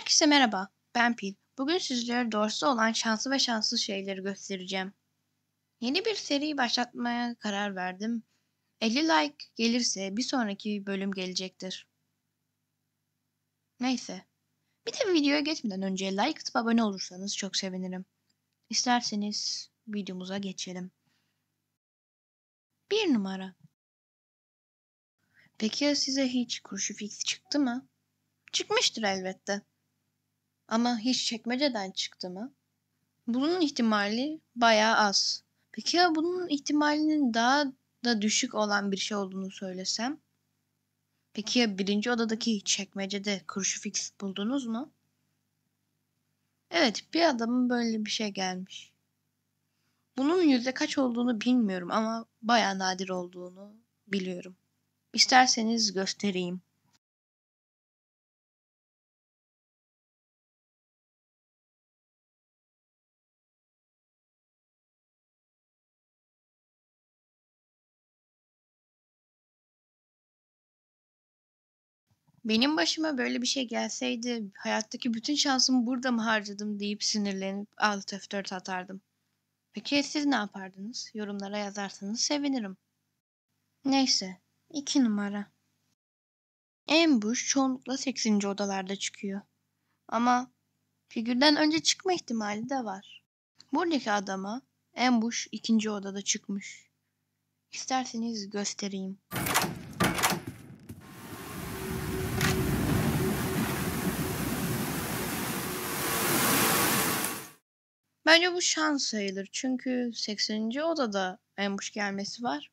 Herkese merhaba, ben Pil. Bugün sizlere dorsu olan şanslı ve şanssız şeyleri göstereceğim. Yeni bir seri başlatmaya karar verdim. 50 like gelirse bir sonraki bölüm gelecektir. Neyse. Bir de videoya geçmeden önce like atıp abone olursanız çok sevinirim. İsterseniz videomuza geçelim. 1 numara. Peki ya size hiç kurşu fix çıktı mı? Çıkmıştır elbette. Ama hiç çekmeceden çıktı mı? Bunun ihtimali bayağı az. Peki ya bunun ihtimalinin daha da düşük olan bir şey olduğunu söylesem? Peki ya birinci odadaki çekmecede kurşu buldunuz mu? Evet bir adamın böyle bir şey gelmiş. Bunun yüzde kaç olduğunu bilmiyorum ama baya nadir olduğunu biliyorum. İsterseniz göstereyim. Benim başıma böyle bir şey gelseydi hayattaki bütün şansımı burada mı harcadım deyip sinirlenip alt F4 atardım. Peki siz ne yapardınız? Yorumlara yazarsanız sevinirim. Neyse, iki numara. Ambush çoğunlukla 8. odalarda çıkıyor. Ama figürden önce çıkma ihtimali de var. Buradaki adama Ambush ikinci odada çıkmış. İsterseniz göstereyim. Bence bu şans sayılır. Çünkü 80. odada ambush gelmesi var.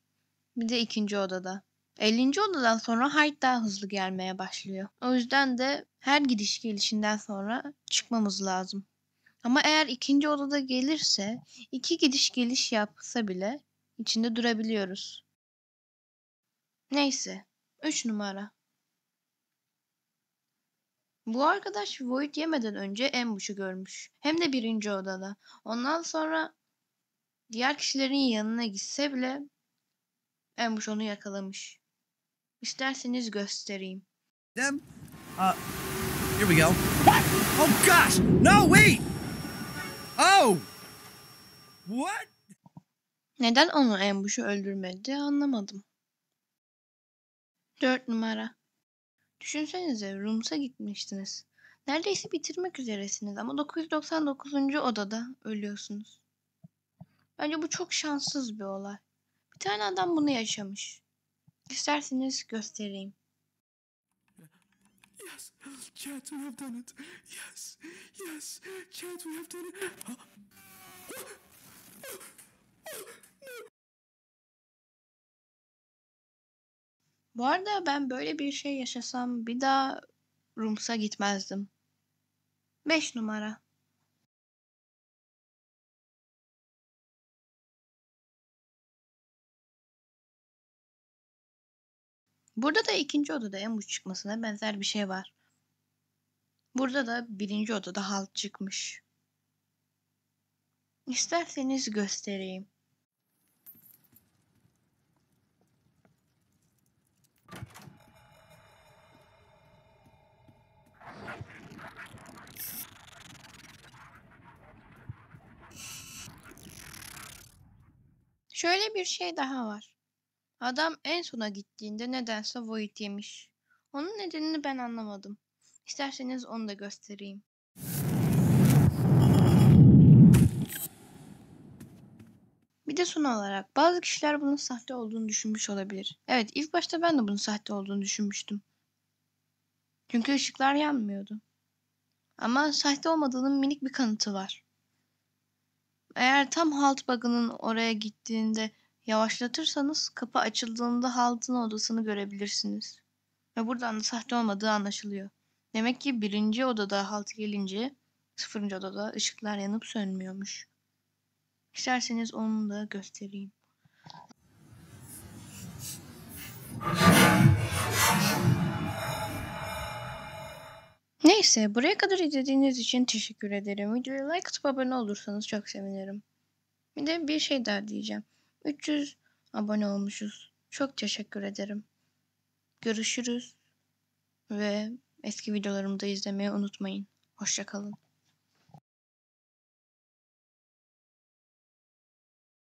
Bir de ikinci odada. 50. odadan sonra Hyde daha hızlı gelmeye başlıyor. O yüzden de her gidiş gelişinden sonra çıkmamız lazım. Ama eğer ikinci odada gelirse iki gidiş geliş yapsa bile içinde durabiliyoruz. Neyse 3 numara. Bu arkadaş Void yemeden önce Ambush'u görmüş. Hem de birinci odada. Ondan sonra diğer kişilerin yanına gitse bile Ambush onu yakalamış. İsterseniz göstereyim. Them? Uh, here we go. What? Oh gosh! No wait! Oh! What? Neden onu Ambush'u öldürmedi anlamadım. 4 numara. Düşünsenize Rums'a gitmiştiniz. Neredeyse bitirmek üzeresiniz ama 999. odada ölüyorsunuz. Bence bu çok şanssız bir olay. Bir tane adam bunu yaşamış. İsterseniz göstereyim. Yes, Chad, we have done it. Yes, yes, Chad, we have done it. Ah. Bu arada ben böyle bir şey yaşasam bir daha Rums'a gitmezdim. Beş numara. Burada da ikinci odada emuç çıkmasına benzer bir şey var. Burada da birinci odada halt çıkmış. İsterseniz göstereyim. Şöyle bir şey daha var. Adam en sona gittiğinde nedense void yemiş. Onun nedenini ben anlamadım. İsterseniz onu da göstereyim. Bir de son olarak bazı kişiler bunun sahte olduğunu düşünmüş olabilir. Evet ilk başta ben de bunun sahte olduğunu düşünmüştüm. Çünkü ışıklar yanmıyordu. Ama sahte olmadığının minik bir kanıtı var. Eğer tam halt bagının oraya gittiğinde yavaşlatırsanız kapı açıldığında haltın odasını görebilirsiniz. Ve buradan da sahte olmadığı anlaşılıyor. Demek ki birinci odada halt gelince sıfırıncı odada ışıklar yanıp sönmüyormuş. İsterseniz onu da göstereyim. Neyse buraya kadar izlediğiniz için teşekkür ederim. Videoya like atıp abone olursanız çok sevinirim. Bir de bir şey daha diyeceğim. 300 abone olmuşuz. Çok teşekkür ederim. Görüşürüz ve eski videolarımı da izlemeyi unutmayın. Hoşçakalın.